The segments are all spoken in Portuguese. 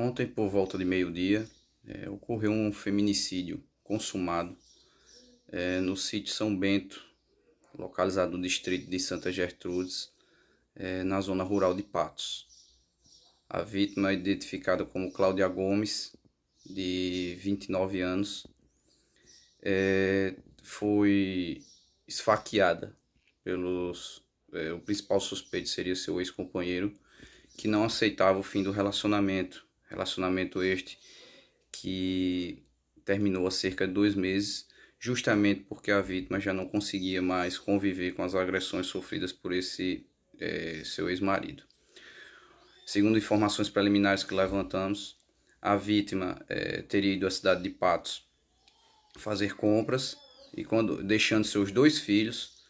Ontem, por volta de meio-dia, é, ocorreu um feminicídio consumado é, no sítio São Bento, localizado no distrito de Santa Gertrudes, é, na zona rural de Patos. A vítima identificada como Cláudia Gomes, de 29 anos, é, foi esfaqueada pelos. É, o principal suspeito seria seu ex-companheiro, que não aceitava o fim do relacionamento Relacionamento este que terminou há cerca de dois meses, justamente porque a vítima já não conseguia mais conviver com as agressões sofridas por esse é, seu ex-marido. Segundo informações preliminares que levantamos, a vítima é, teria ido à cidade de Patos fazer compras e quando deixando seus dois filhos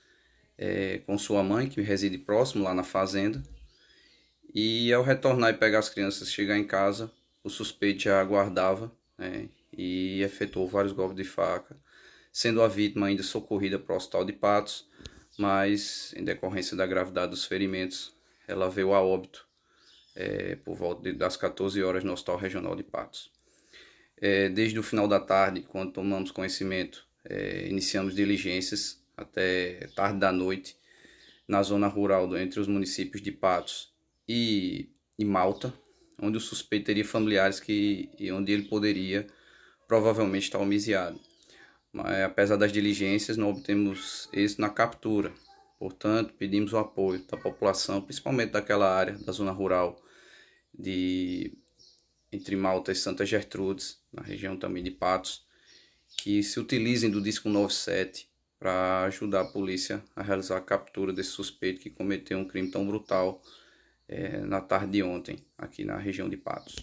é, com sua mãe que reside próximo lá na fazenda e ao retornar e pegar as crianças, chegar em casa, o suspeito já aguardava né, e efetuou vários golpes de faca, sendo a vítima ainda socorrida para o hospital de Patos, mas em decorrência da gravidade dos ferimentos, ela veio a óbito é, por volta das 14 horas no Hospital Regional de Patos. É, desde o final da tarde, quando tomamos conhecimento, é, iniciamos diligências até tarde da noite na zona rural entre os municípios de Patos e, e Malta, onde o suspeito teria familiares que, e onde ele poderia provavelmente estar homiziado. Mas, apesar das diligências, não obtemos isso na captura. Portanto, pedimos o apoio da população, principalmente daquela área, da zona rural de entre Malta e Santa Gertrudes, na região também de Patos, que se utilizem do disco 97 para ajudar a polícia a realizar a captura desse suspeito que cometeu um crime tão brutal é, na tarde de ontem, aqui na região de Patos.